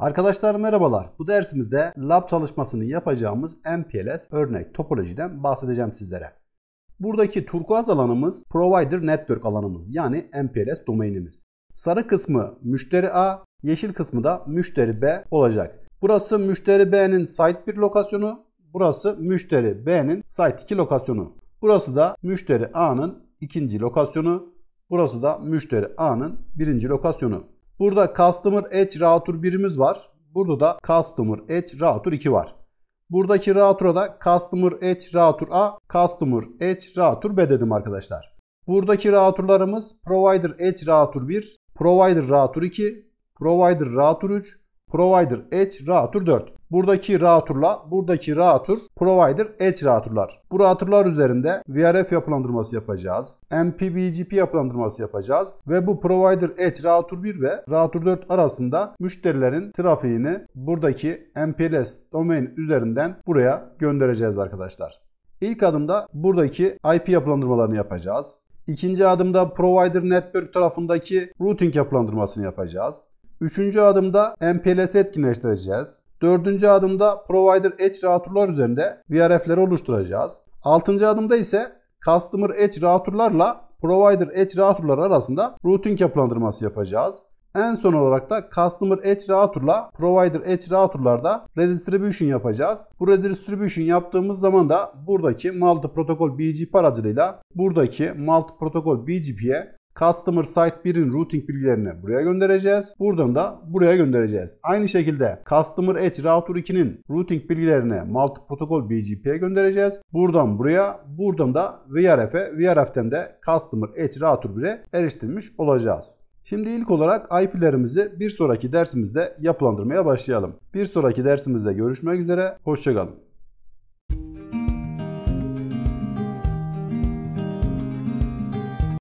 Arkadaşlar merhabalar. Bu dersimizde lab çalışmasını yapacağımız MPLS örnek topolojiden bahsedeceğim sizlere. Buradaki turkuaz alanımız Provider Network alanımız yani MPLS domainimiz. Sarı kısmı müşteri A, yeşil kısmı da müşteri B olacak. Burası müşteri B'nin site 1 lokasyonu, burası müşteri B'nin site 2 lokasyonu. Burası da müşteri A'nın ikinci lokasyonu, burası da müşteri A'nın birinci lokasyonu. Burada Customer Edge Router 1'imiz var. Burada da Customer Edge Router 2 var. Buradaki router'a da Customer Edge Router A, Customer Edge Router B dedim arkadaşlar. Buradaki router'larımız Provider Edge Router 1, Provider Router 2, Provider Router 3, Provider Edge Router 4. Buradaki router'la buradaki router provider edge router'lar. Bu router'lar üzerinde VRF yapılandırması yapacağız. MPBGP yapılandırması yapacağız. Ve bu provider edge router 1 ve router 4 arasında müşterilerin trafiğini buradaki MPLS domain üzerinden buraya göndereceğiz arkadaşlar. İlk adımda buradaki IP yapılandırmalarını yapacağız. İkinci adımda provider network tarafındaki routing yapılandırmasını yapacağız. Üçüncü adımda MPLS etkinleştireceğiz. Dördüncü adımda Provider Edge routerlar üzerinde VRF'leri oluşturacağız. Altıncı adımda ise Customer Edge routerlarla Provider Edge routerlar arasında routing yapılandırması yapacağız. En son olarak da Customer Edge Router'la Provider Edge Router'larda Redistribution yapacağız. Bu Redistribution yaptığımız zaman da buradaki Multi Protocol BGP aracılığıyla buradaki Multi Protocol BGP'ye Customer Site 1'in routing bilgilerini buraya göndereceğiz. Buradan da buraya göndereceğiz. Aynı şekilde Customer Edge Router 2'nin routing bilgilerini Multi Protocol BGP'ye göndereceğiz. Buradan buraya, buradan da VRF'e, VRF'ten de Customer Edge Router 1'e eriştirmiş olacağız. Şimdi ilk olarak IP'lerimizi bir sonraki dersimizde yapılandırmaya başlayalım. Bir sonraki dersimizde görüşmek üzere, hoşçakalın.